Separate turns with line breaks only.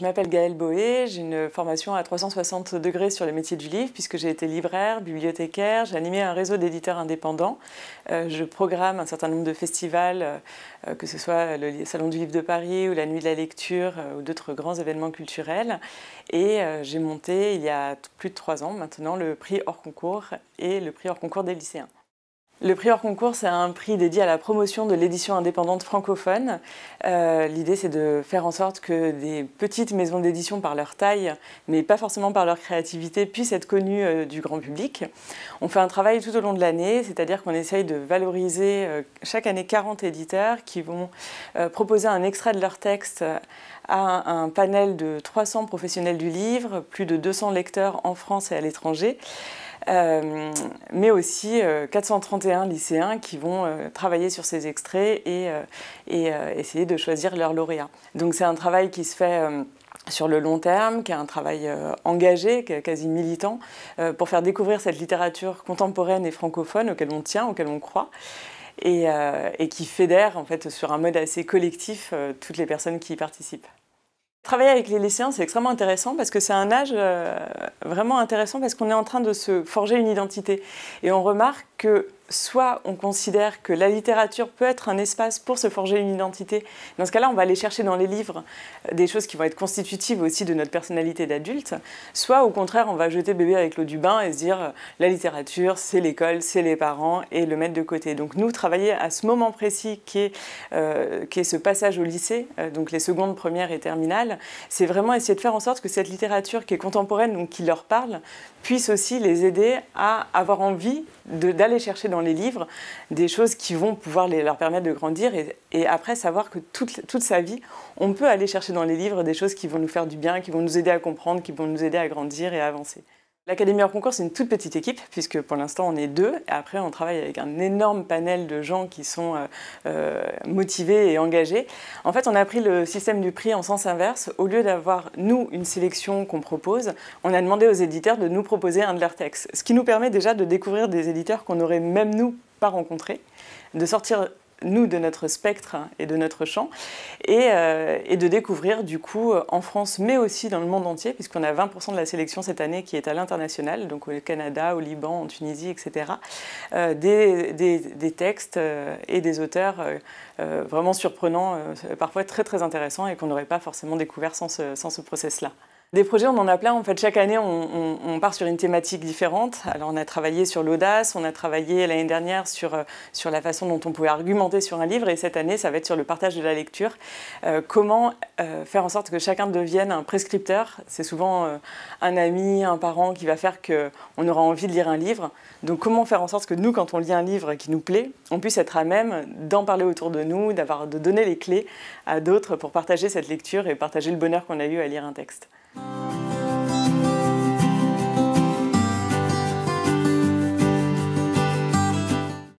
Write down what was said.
je m'appelle Gaëlle Boé, j'ai une formation à 360 degrés sur les métiers du livre puisque j'ai été libraire, bibliothécaire, j'ai animé un réseau d'éditeurs indépendants, euh, je programme un certain nombre de festivals, euh, que ce soit le Salon du Livre de Paris ou la Nuit de la Lecture euh, ou d'autres grands événements culturels. Et j'ai monté il y a plus de trois ans maintenant le prix hors concours et le prix hors concours des lycéens. Le prix hors concours, c'est un prix dédié à la promotion de l'édition indépendante francophone. Euh, l'idée, c'est de faire en sorte que des petites maisons d'édition, par leur taille, mais pas forcément par leur créativité, puissent être connues euh, du grand public. On fait un travail tout au long de l'année, c'est-à-dire qu'on essaye de valoriser euh, chaque année 40 éditeurs qui vont proposer un extrait de leur texte à un panel de 300 professionnels du livre, plus de 200 lecteurs en France et à l'étranger. Euh, mais aussi 431 euh, lycéens qui vont euh, travailler sur ces extraits et, essayer de choisir leur lauréat. Donc c'est un travail qui se fait sur le long terme, qui est un travail engagé, quasi militant, pour faire découvrir cette littérature contemporaine et francophone auquel on tient, auquel on croit. Et, et qui fédère en fait sur un mode assez collectif toutes les personnes qui y participent. Travailler avec les lycéens, c'est extrêmement intéressant parce que c'est un âge euh, vraiment intéressant parce qu'on est en train de se forger une identité. Et on remarque que soit on considère que la littérature peut être un espace pour se forger une identité. Dans ce cas-là, on va aller chercher dans les livres euh, des choses qui vont être constitutives aussi de notre personnalité d'adulte. Soit au contraire, on va jeter bébé avec l'eau du bain et se dire euh, la littérature, c'est l'école, c'est les parents et le mettre de côté. Donc nous, travailler à ce moment précis qui est, euh, ce passage au lycée, donc les secondes, premières et terminales, c'est vraiment essayer de faire en sorte que cette littérature qui est contemporaine, donc qui leur parle, puisse aussi les aider à avoir envie d'aller chercher dans les livres des choses qui vont pouvoir leur permettre de grandir et, après savoir que toute, toute, sa vie, on peut aller chercher dans les livres des choses qui vont nous faire du bien, qui vont nous aider à comprendre, qui vont nous aider à grandir et à avancer. L'Académie hors concours, c'est une toute petite équipe, puisque pour l'instant, on est deux. Et après, on travaille avec un énorme panel de gens qui sont euh, euh, motivés et engagés. En fait, on a pris le système du prix en sens inverse. Au lieu d'avoir, nous, une sélection qu'on propose, on a demandé aux éditeurs de nous proposer un de leurs textes. Ce qui nous permet déjà de découvrir des éditeurs qu'on n'aurait même, nous, pas rencontrés, de sortir nous, de notre spectre et de notre champ, et, euh, de découvrir du coup euh, en France, mais aussi dans le monde entier, puisqu'on a 20% de la sélection cette année qui est à l'international, donc au Canada, au Liban, en Tunisie, etc., euh, des, textes et des auteurs vraiment surprenants, parfois très très intéressants, et qu'on n'aurait pas forcément découvert sans sans ce process-là. Des projets, on en a plein. En fait, chaque année, on, part sur une thématique différente. on a travaillé sur l'audace, on a travaillé l'année dernière euh, sur, la façon dont on pouvait argumenter sur un livre, et cette année, ça va être sur le partage de la lecture. Euh, comment euh, faire en sorte que chacun devienne un prescripteur C'est souvent un ami, un parent qui va faire qu'on aura envie de lire un livre. Donc, comment faire en sorte que nous, quand on lit un livre qui nous plaît, on puisse être à même d'en parler autour de nous, d'avoir de donner les clés à d'autres pour partager cette lecture et partager le bonheur qu'on a eu à lire un texte.